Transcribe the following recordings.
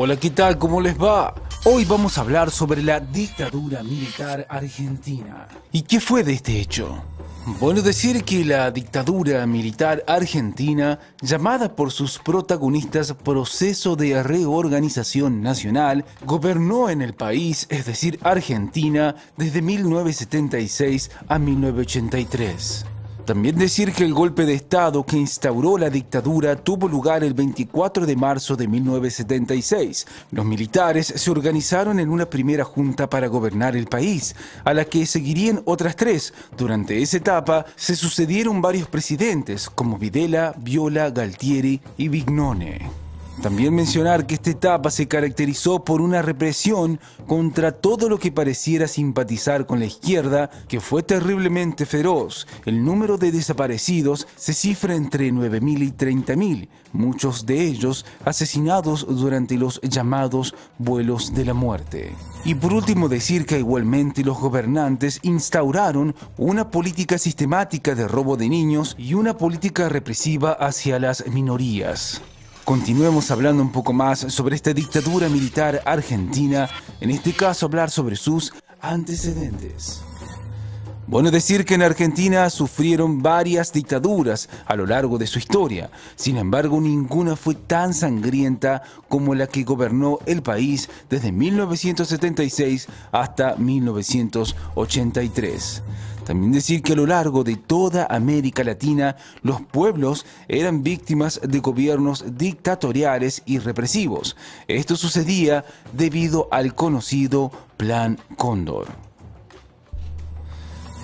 Hola, ¿qué tal? ¿Cómo les va? Hoy vamos a hablar sobre la dictadura militar argentina. ¿Y qué fue de este hecho? Bueno, decir que la dictadura militar argentina, llamada por sus protagonistas proceso de reorganización nacional, gobernó en el país, es decir, Argentina, desde 1976 a 1983. También decir que el golpe de Estado que instauró la dictadura tuvo lugar el 24 de marzo de 1976. Los militares se organizaron en una primera junta para gobernar el país, a la que seguirían otras tres. Durante esa etapa se sucedieron varios presidentes, como Videla, Viola, Galtieri y Vignone. También mencionar que esta etapa se caracterizó por una represión contra todo lo que pareciera simpatizar con la izquierda, que fue terriblemente feroz. El número de desaparecidos se cifra entre 9.000 y 30.000, muchos de ellos asesinados durante los llamados vuelos de la muerte. Y por último decir que igualmente los gobernantes instauraron una política sistemática de robo de niños y una política represiva hacia las minorías. Continuemos hablando un poco más sobre esta dictadura militar argentina, en este caso hablar sobre sus antecedentes. Bueno, decir que en Argentina sufrieron varias dictaduras a lo largo de su historia, sin embargo ninguna fue tan sangrienta como la que gobernó el país desde 1976 hasta 1983. También decir que a lo largo de toda América Latina los pueblos eran víctimas de gobiernos dictatoriales y represivos. Esto sucedía debido al conocido Plan Cóndor.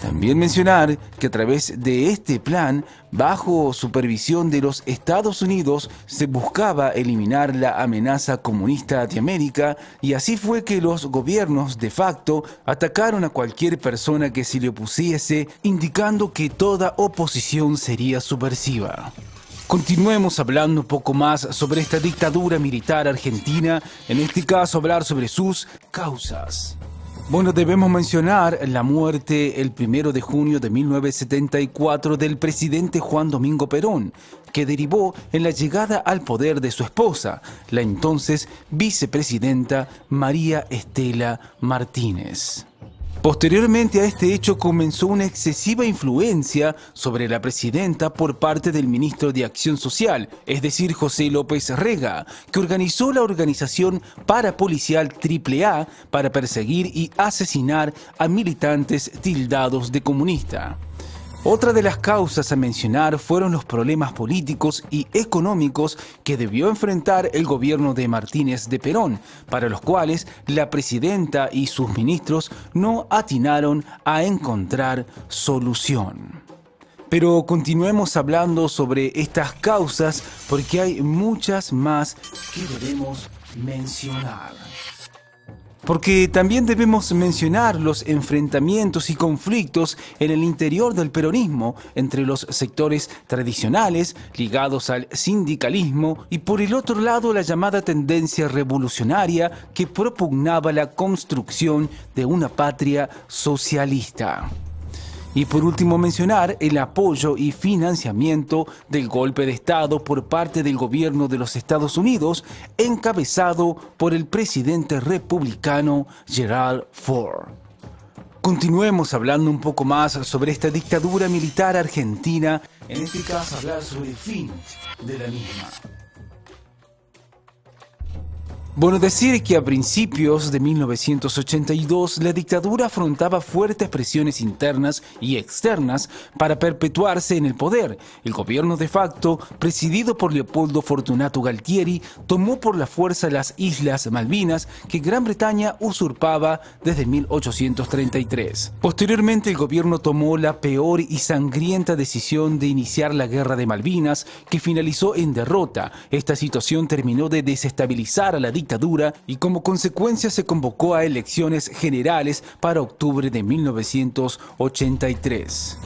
También mencionar que a través de este plan, bajo supervisión de los Estados Unidos, se buscaba eliminar la amenaza comunista de América y así fue que los gobiernos de facto atacaron a cualquier persona que se le opusiese, indicando que toda oposición sería subversiva. Continuemos hablando un poco más sobre esta dictadura militar argentina, en este caso hablar sobre sus causas. Bueno, debemos mencionar la muerte el primero de junio de 1974 del presidente Juan Domingo Perón, que derivó en la llegada al poder de su esposa, la entonces vicepresidenta María Estela Martínez. Posteriormente a este hecho comenzó una excesiva influencia sobre la presidenta por parte del ministro de Acción Social, es decir, José López Rega, que organizó la organización parapolicial AAA para perseguir y asesinar a militantes tildados de comunista. Otra de las causas a mencionar fueron los problemas políticos y económicos que debió enfrentar el gobierno de Martínez de Perón, para los cuales la presidenta y sus ministros no atinaron a encontrar solución. Pero continuemos hablando sobre estas causas porque hay muchas más que debemos mencionar. Porque también debemos mencionar los enfrentamientos y conflictos en el interior del peronismo entre los sectores tradicionales ligados al sindicalismo y por el otro lado la llamada tendencia revolucionaria que propugnaba la construcción de una patria socialista. Y por último mencionar el apoyo y financiamiento del golpe de Estado por parte del gobierno de los Estados Unidos encabezado por el presidente republicano Gerald Ford. Continuemos hablando un poco más sobre esta dictadura militar argentina, en este caso hablar sobre el fin de la misma. Bueno, decir que a principios de 1982 la dictadura afrontaba fuertes presiones internas y externas para perpetuarse en el poder. El gobierno de facto, presidido por Leopoldo Fortunato Galtieri, tomó por la fuerza las Islas Malvinas que Gran Bretaña usurpaba desde 1833. Posteriormente el gobierno tomó la peor y sangrienta decisión de iniciar la guerra de Malvinas que finalizó en derrota. Esta situación terminó de desestabilizar a la dictadura y como consecuencia se convocó a elecciones generales para octubre de 1983.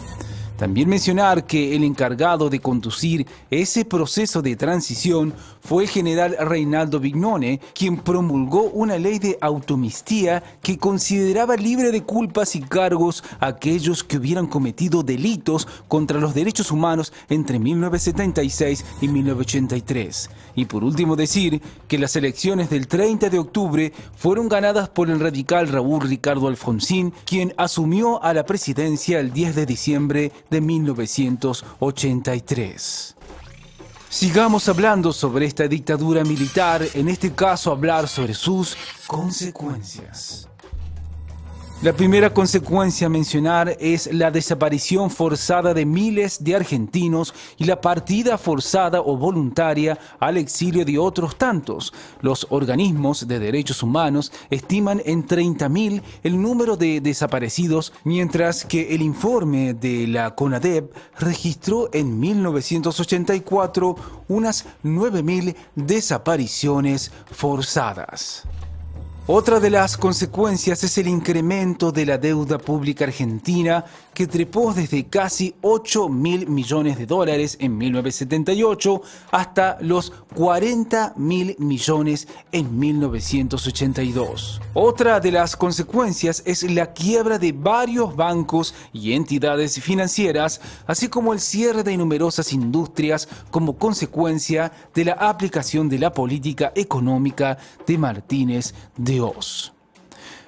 También mencionar que el encargado de conducir ese proceso de transición fue el general Reinaldo Vignone, quien promulgó una ley de automistía que consideraba libre de culpas y cargos a aquellos que hubieran cometido delitos contra los derechos humanos entre 1976 y 1983. Y por último decir que las elecciones del 30 de octubre fueron ganadas por el radical Raúl Ricardo Alfonsín, quien asumió a la presidencia el 10 de diciembre de 1983. Sigamos hablando sobre esta dictadura militar, en este caso hablar sobre sus consecuencias. La primera consecuencia a mencionar es la desaparición forzada de miles de argentinos y la partida forzada o voluntaria al exilio de otros tantos. Los organismos de derechos humanos estiman en 30.000 el número de desaparecidos, mientras que el informe de la CONADEP registró en 1984 unas 9.000 desapariciones forzadas. Otra de las consecuencias es el incremento de la deuda pública argentina, que trepó desde casi 8 mil millones de dólares en 1978 hasta los 40 mil millones en 1982. Otra de las consecuencias es la quiebra de varios bancos y entidades financieras, así como el cierre de numerosas industrias como consecuencia de la aplicación de la política económica de Martínez de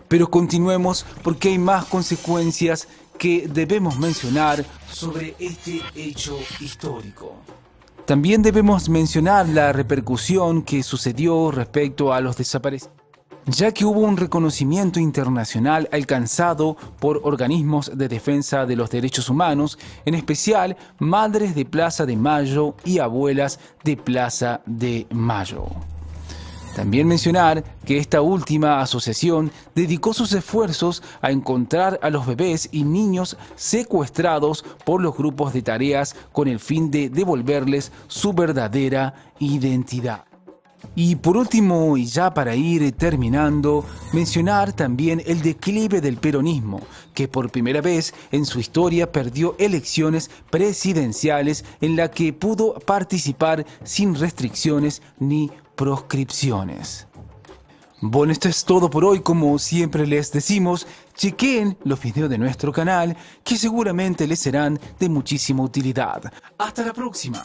pero continuemos porque hay más consecuencias que debemos mencionar sobre este hecho histórico. También debemos mencionar la repercusión que sucedió respecto a los desaparecidos ya que hubo un reconocimiento internacional alcanzado por organismos de defensa de los derechos humanos, en especial Madres de Plaza de Mayo y Abuelas de Plaza de Mayo. También mencionar que esta última asociación dedicó sus esfuerzos a encontrar a los bebés y niños secuestrados por los grupos de tareas con el fin de devolverles su verdadera identidad. Y por último, y ya para ir terminando, mencionar también el declive del peronismo, que por primera vez en su historia perdió elecciones presidenciales en la que pudo participar sin restricciones ni proscripciones. Bueno, esto es todo por hoy. Como siempre les decimos, chequen los videos de nuestro canal que seguramente les serán de muchísima utilidad. Hasta la próxima.